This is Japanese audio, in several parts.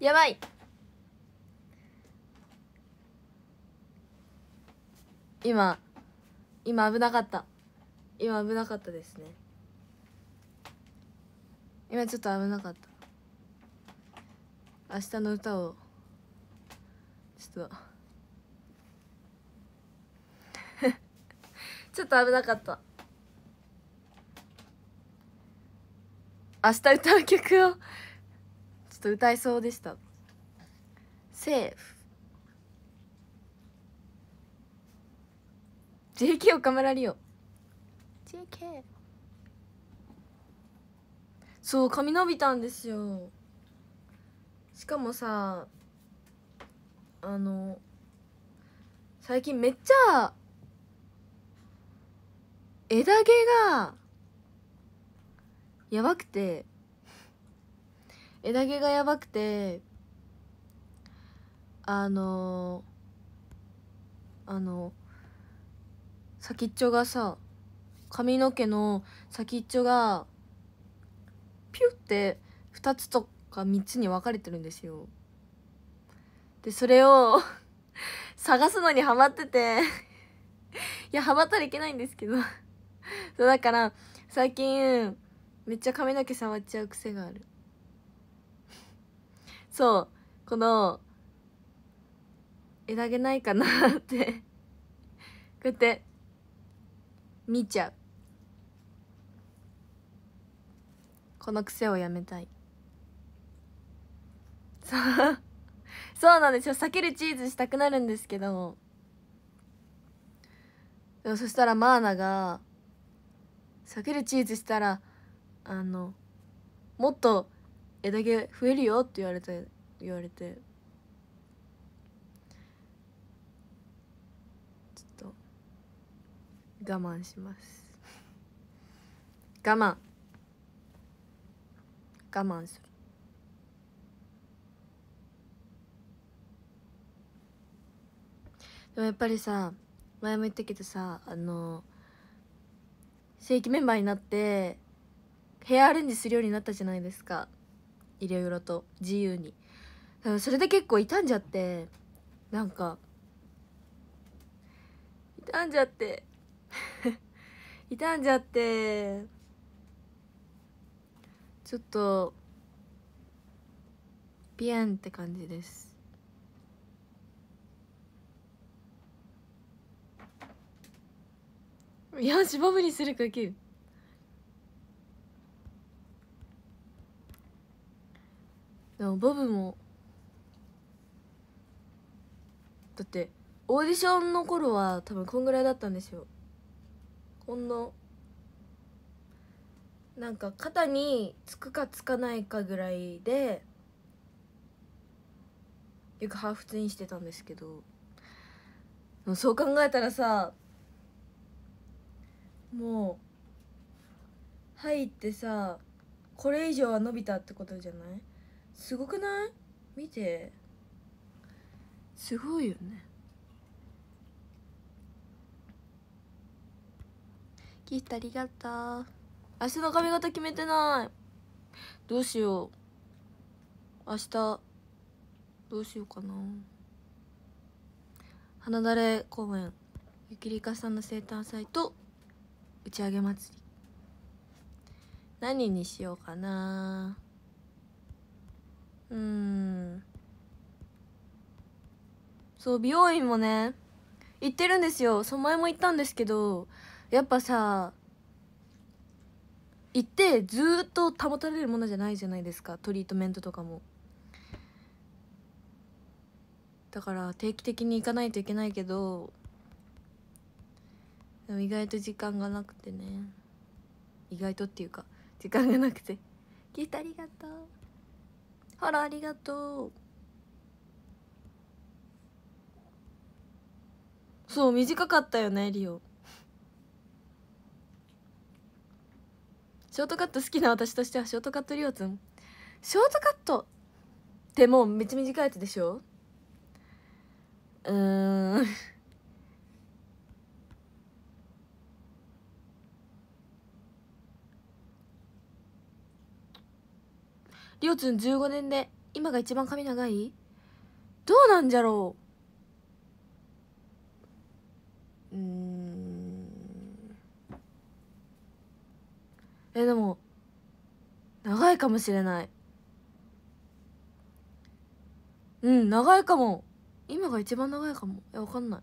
やばい今今危なかった今危なかったですね今ちょっと危なかった明日の歌をちょっと ちょっと危なかった明日歌う曲をちょっと歌いそうでしたセーフ JK 岡村リオ JK そう髪伸びたんですよしかもさあの最近めっちゃ枝毛がやばくて枝毛がやばくてあのあの先っちょがさ髪の毛の先っちょがピュって2つとか3つに分かれてるんですよでそれを 探すのにハマってていやハマったらいけないんですけどそうだから最近めっちゃ髪の毛触っちゃう癖があるそうこの枝毛ないかなってこうやって見ちゃうこの癖をやめたいそうそうなんですよ避けるチーズしたくなるんですけどでもそしたらマーナが避けるチーズしたらあのもっと枝毛増えるよって言われて言われてちょっと我慢します我慢我慢するでもやっぱりさ前も言ったけどさあの正規メンバーになってヘアアレンジするようになったじゃないですかいろいろと自由にそれで結構傷んじゃってなんか傷んじゃって 傷んじゃってちょっとピエンって感じですいやしボブにするかきでもボブもだってオーディションの頃は多分こんぐらいだったんですよこんななんか肩につくかつかないかぐらいでよくハーフツインしてたんですけどそう考えたらさもう入ってさこれ以上は伸びたってことじゃないすごくない見てすごいよねギフたありがとう明日の髪型決めてないどうしよう明日どうしようかな花だれ公園ゆきりかさんの生誕祭と打ち上げ祭り何にしようかなうんそう美容院もね行ってるんですよそう前も行ったんですけどやっぱさ行ってずっと保たれるものじゃないじゃないですかトリートメントとかもだから定期的に行かないといけないけどでも意外と時間がなくてね意外とっていうか時間がなくてギフトありがとうほらありがとうそう短かったよねリオショートカット好きな私としてはショートカットリオツンショートカットってもうめっちゃ短いやつでしょうーんりょうつん15年で今が一番髪長いどうなんじゃろううんえでも長いかもしれないうん長いかも今が一番長いかもえわかんない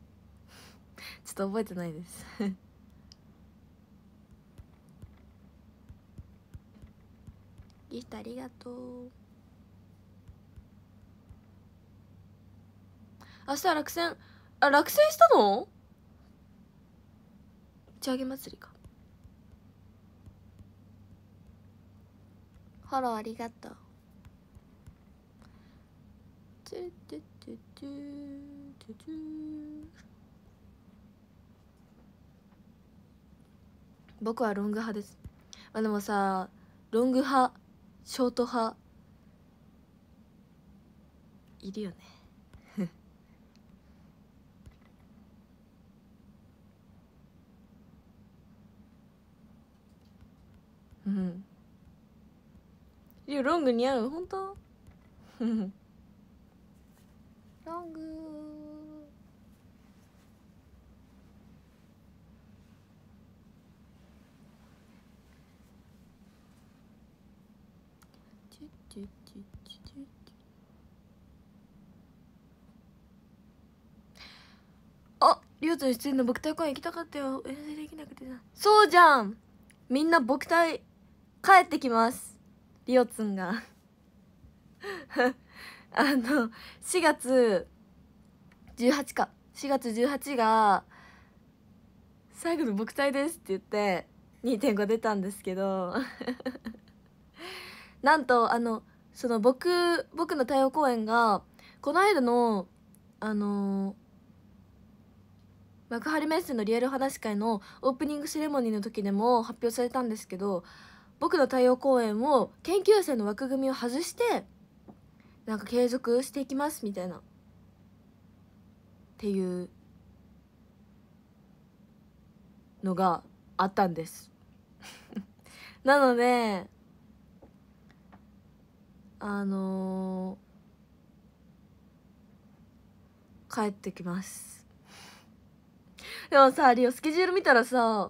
ちょっと覚えてないですギフトありがとう明日は落選あ落選したの打ち上げ祭りかフォローありがとうトゥトゥトゥトゥトゥトゥ僕はロング派ですあでもさロング派ショート派いるよねうんいやロング似合う本当 ロングりゅうと出演の僕対公演行きたかったよ。遠征できなくてな。そうじゃんみんな僕い。帰ってきます。りおつんが あの、4月18か。4月18が、最後の僕いですって言って、2.5出たんですけど なんと、あの、その僕、僕の太陽公演が、この間の、あのー幕張メッセのリアル話し会のオープニングセレモニーの時でも発表されたんですけど僕の太陽公演を研究生の枠組みを外してなんか継続していきますみたいなっていうのがあったんです なのであのー、帰ってきますでもさリオスケジュール見たらさ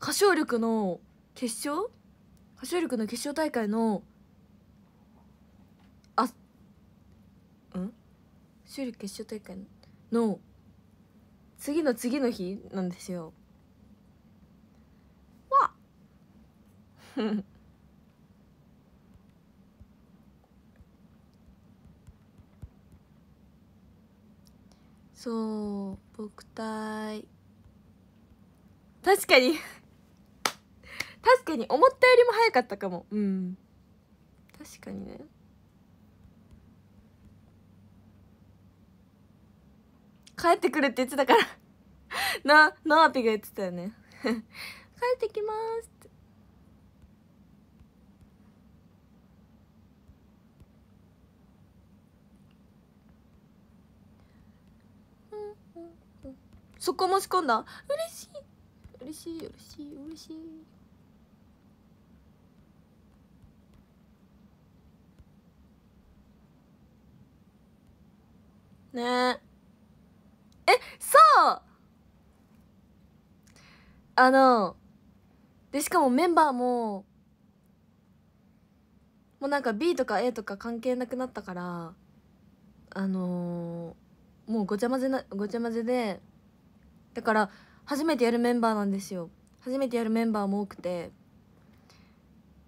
歌唱力の決勝歌唱力の決勝大会のあん歌唱力決勝大会の次の次の日なんですよわっ そう僕体確かに 確かに思ったよりも早かったかもうん確かにね帰ってくるって言ってたから ななあぴが言ってたよね 帰ってきますそこ申し込んだ嬉しい嬉しい嬉しい嬉しいねええそうあのでしかもメンバーももうなんか B とか A とか関係なくなったからあのー、もうごちゃ混ぜなごちゃ混ぜでだから初めてやるメンバーなんですよ初めてやるメンバーも多くて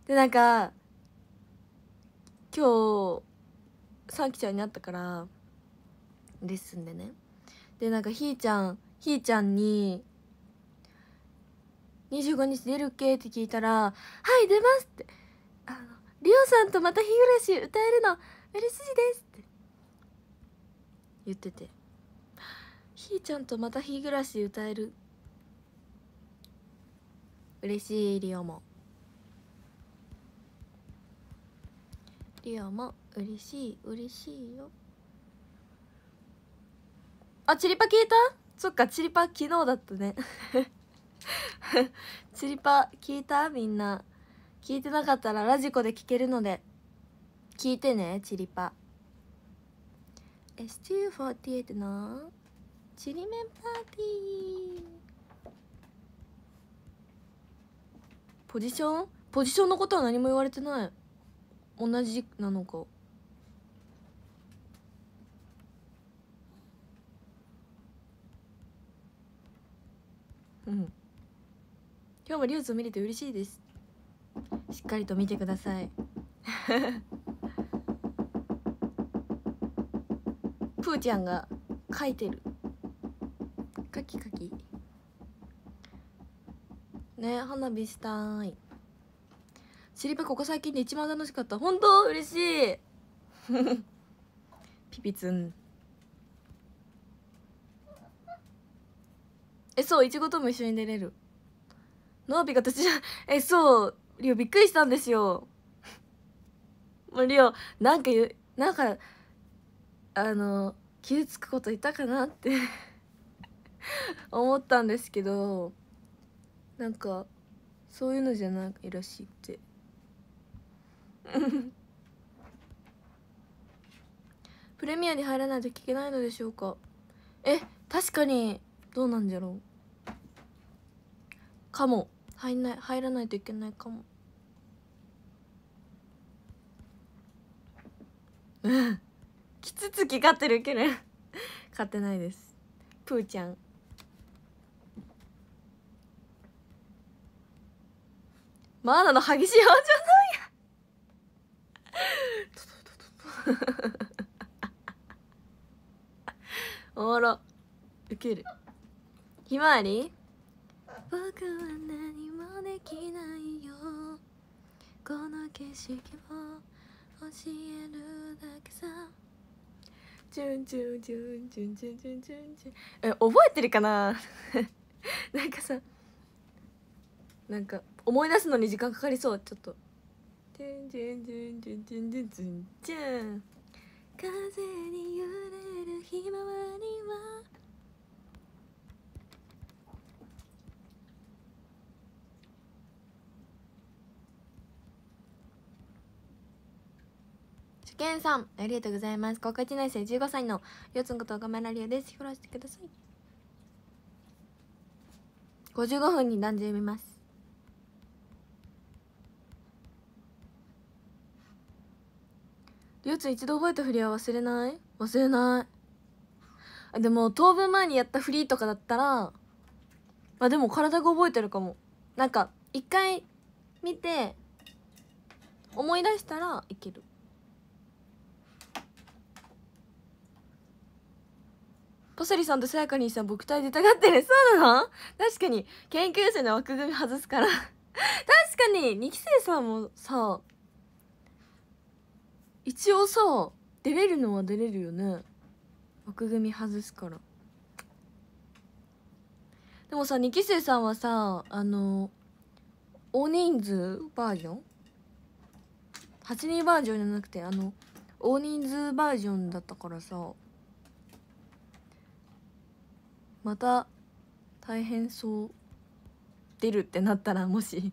でなんか今日さきちゃんに会ったからレッスンでねでなんかひーちゃんひーちゃんに「25日出るっけ?」って聞いたら「はい出ます」って「あのリオさんとまた日暮らし歌えるの嬉しいです」って言ってて。ひーちゃんとまた日暮らし歌える嬉しいリオもリオも嬉しい嬉しいよあチリパ聞いたそっかチリパ昨日だったね チリパ聞いたみんな聞いてなかったらラジコで聞けるので聞いてねチリパ STU48 なちりめんパーティーポジションポジションのことは何も言われてない同じなのかうん今日もリューズを見れて嬉しいですしっかりと見てください プーちゃんが書いてるカキカキね花火したいシリパここ最近で一番楽しかった本当嬉しい ピピツンえそういちごとも一緒に出れるノービが途中えそうリオびっくりしたんですよもうリオなんか言うなんかあの傷つくこと言ったかなって 思ったんですけどなんかそういうのじゃないらしいって プレミアに入らないと聞けないのでしょうかえ確かにどうなんじゃろうかも入んない入らないといけないかもキツツキ飼ってるけど飼っ てないですプーちゃんマーナの激しい表情なんやおもろウケるひまわり僕は何もできないよこの景色を教えるだけさチュンチュンチュンチュンチュンチュンチュンチュンえ覚えてるかな なんかさなんか思い出すのに時間かかりそうちょっと「てんてん風に揺れるひまわりはさんありがとうございます高校1年生15歳のよつんこと岡村りおですフォローしてください55分に断じ読みますゆうちゃん一度覚えた振りは忘れない忘れないでも当分前にやった振りとかだったらあでも体が覚えてるかもなんか一回見て思い出したらいけるパセリさんとさやかにさん僕体出たがってるそうなの確かに研究生の枠組み外すから確かに2期生さんもさ一応さ出れるのは出れるよね枠組み外すからでもさ2期生さんはさあの大人数バージョン ?8 人バージョンじゃなくてあの大人数バージョンだったからさまた大変そう出るってなったらもし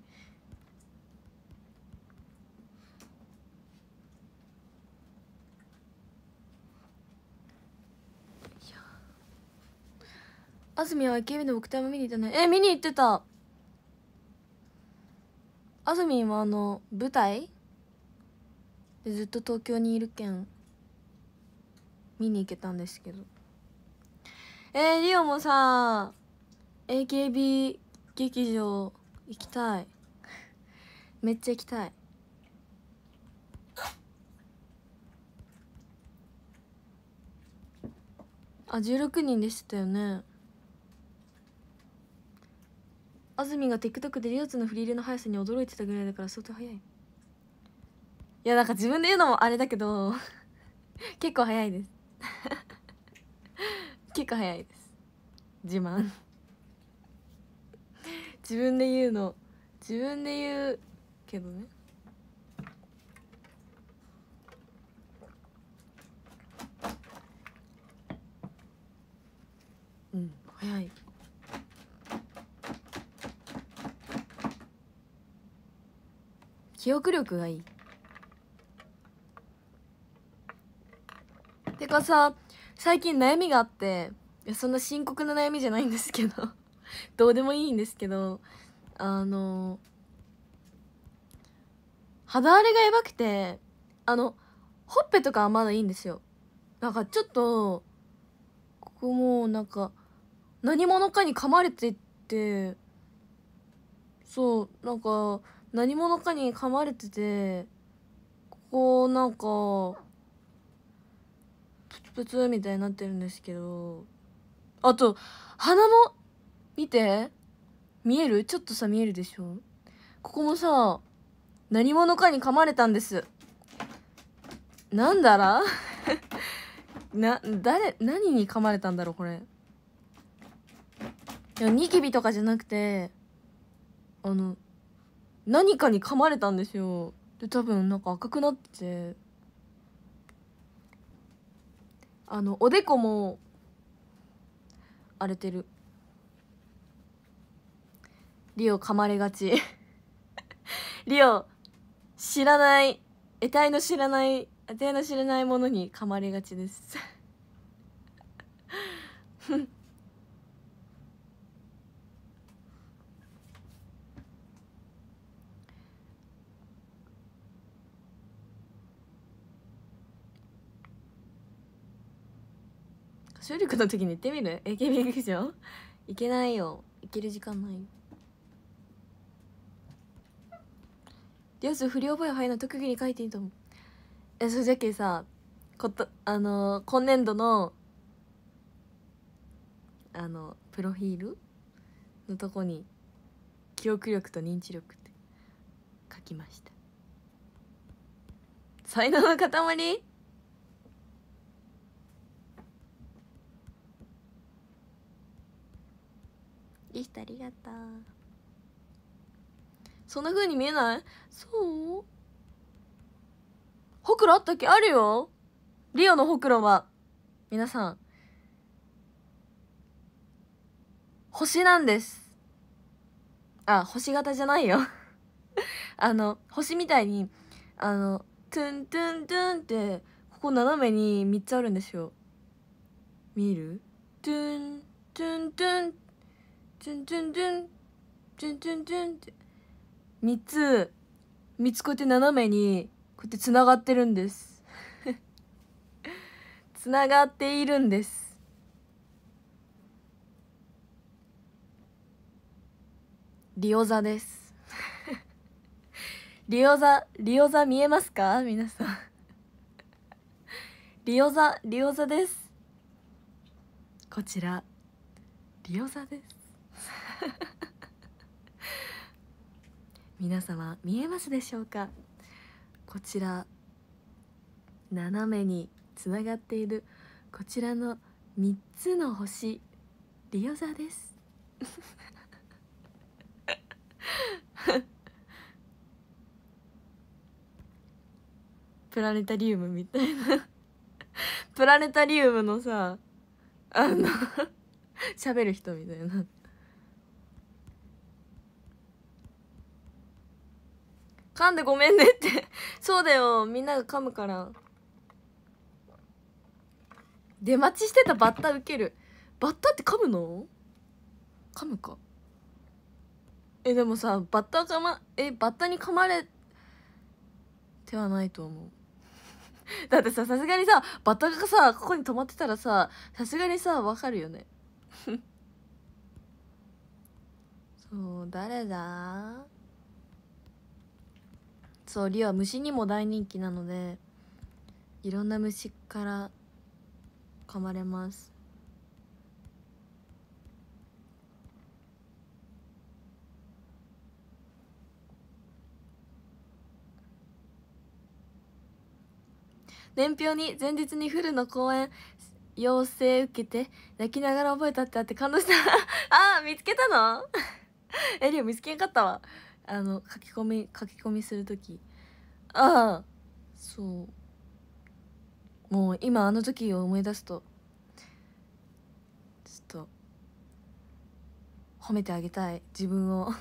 安住は AKB の僕隊も見に行ったねえ見に行ってた安住はあの舞台でずっと東京にいるけん見に行けたんですけどえー、リオもさ AKB 劇場行きたいめっちゃ行きたいあ16人でしたよね安住が TikTok でリアツの振り入れの速さに驚いてたぐらいだから相当速いいやなんか自分で言うのもあれだけど 結構速いです 結構速いです自慢自分で言うの自分で言うけどね記憶力がいいてかさ最近悩みがあっていやそんな深刻な悩みじゃないんですけど どうでもいいんですけどあの肌荒れがやばくてあのほっぺとかはまだいいんですよなんかちょっとここもうなんか何者かに噛まれていってそうなんか何者かに噛まれててここなんかプツプツみたいになってるんですけどあと鼻も見て見えるちょっとさ見えるでしょここもさ何者かに噛まれたんですなんだら な誰何に噛まれたんだろうこれいやニキビとかじゃなくてあの何かに噛まれたんですよで多分なんか赤くなってあのおでこも荒れてるリオ噛まれがち リオ知らない得体の知らない得体の知らないものに噛まれがちです 収録の時に行ってみる AKB 劇場行けないよ行ける時間ないリアス不良ボイハイの特技に書いていいと思うえそうじゃけさことあのー、今年度のあのプロフィールのとこに記憶力と認知力って書きました才能の塊いい人ありがとうそんな風に見えないそうほくろあったっけあるよリオのほくろは皆さん星なんですあ星型じゃないよ あの星みたいにあのトゥントゥントゥンってここ斜めに3つあるんですよ見えるトゥントゥントゥンュンチュンチュンチュンチュンチュンって3つ3つこうやって斜めにこうやってつながってるんですつな がっているんですリオザです リオザリオザ見えますか皆さん リオザリオザですこちらリオザです 皆様見えますでしょうかこちら斜めにつながっているこちらの3つの星リオ座です プラネタリウムみたいなプラネタリウムのさあの喋る人みたいな噛んでごめんねって そうだよみんなが噛むから出待ちしてたバッタウケるバッタって噛むの噛むかえでもさバッタかまえバッタに噛まれてはないと思う だってささすがにさバッタがさここに止まってたらささすがにさわかるよね そう誰だそうリは虫にも大人気なのでいろんな虫から噛まれます年表に前日にフルの公演要請受けて泣きながら覚えたってあって感動した ああ見つけたのエ リア見つけんかったわあの書き込み書き込みする時ああそうもう今あの時を思い出すとちょっと褒めてあげたい自分を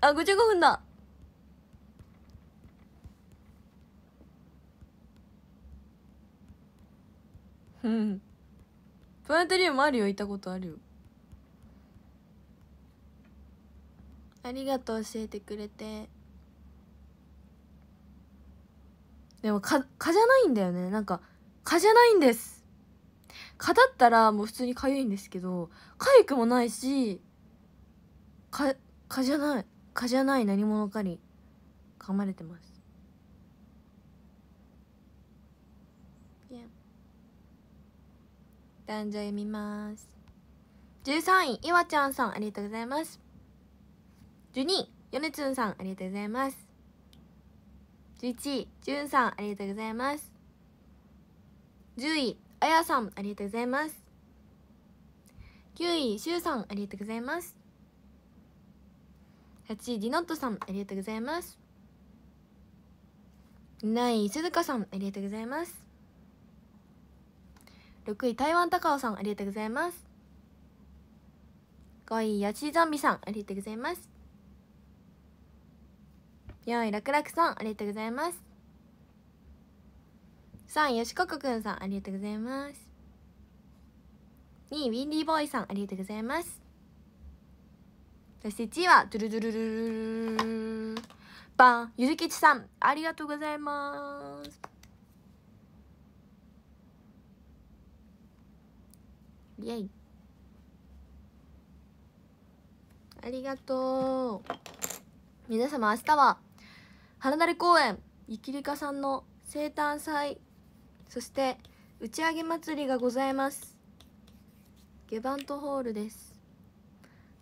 あ55分だうんプラネタリウムあるよ行ったことあるよありがとう教えてくれてでも蚊じゃないんだよねなんか蚊じゃないんです蚊だったらもう普通にかゆいんですけどかゆくもないし蚊じゃない蚊じゃない何者かに噛まれてます男女読みます13位いわちゃんさんありがとうございます12位ヨネチンさんありがとうございます11位ジュンさんありがとうございます10位あやさんありがとうございます9位しゅうさんありがとうございます8位ディノットさんありがとうございます7位鈴鹿さんありがとうございます6位台湾高尾さんありがとうございます5位ヤチーザンビさんありがとうございますよいらくらくさんありがとうございますさ3よしここくんさんありがとうございます2ウィンディーボーイさんありがとうございますそして1位はドゥルドゥルルルルバンゆずきちさんありがとうございますイエイありがとう皆様明日は花だ公園ゆきりかさんの生誕祭そして打ち上げ祭りがございますゲバントホールです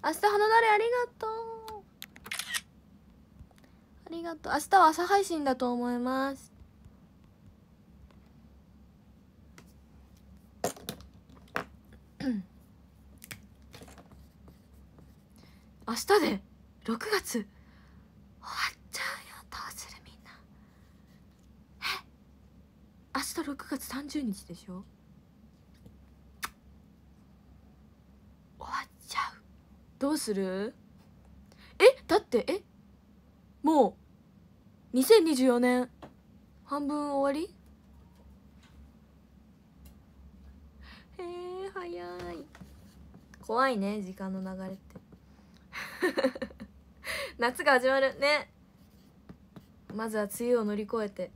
明日花だありがとうありがとう明日は朝配信だと思います 明日で6月日6月30日でしょ終わっちゃうどうするえだってえもう2024年半分終わりへえ早い怖いね時間の流れって 夏が始まるねまずは梅雨を乗り越えて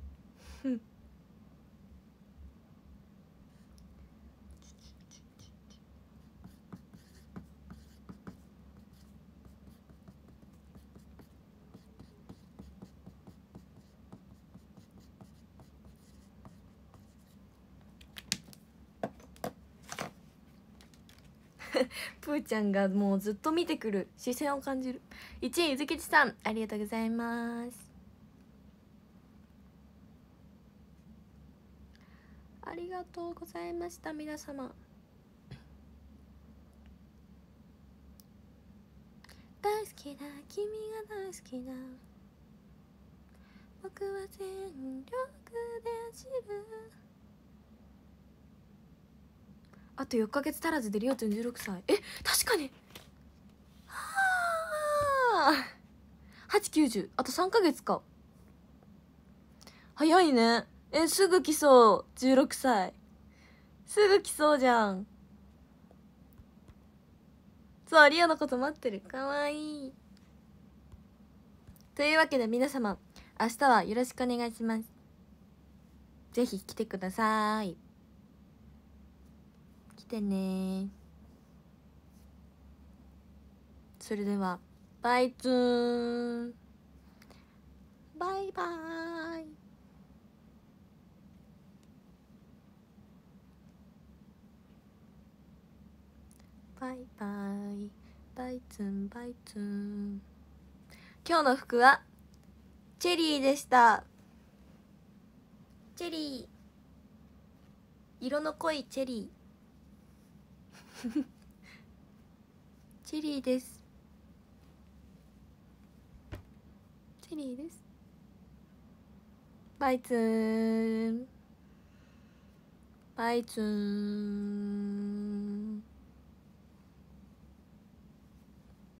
ちゃんがもうずっと見てくる視線を感じる1位ゆずきちさんありがとうございますありがとうございました皆様大好きな君が大好きな僕は全力で走るあと4ヶ月足らずでりおちゃん16歳え確かにはあ890あと3ヶ月か早いねえすぐ来そう16歳すぐ来そうじゃんそうリオのこと待ってるかわいいというわけで皆様明日はよろしくお願いしますぜひ来てくださいてねそれではバイツーンバイバーイバイバイバイツンバイツン今日の服はチェリーでしたチェリー色の濃いチェリー チェリーですチェリーですバイツーンバイツーン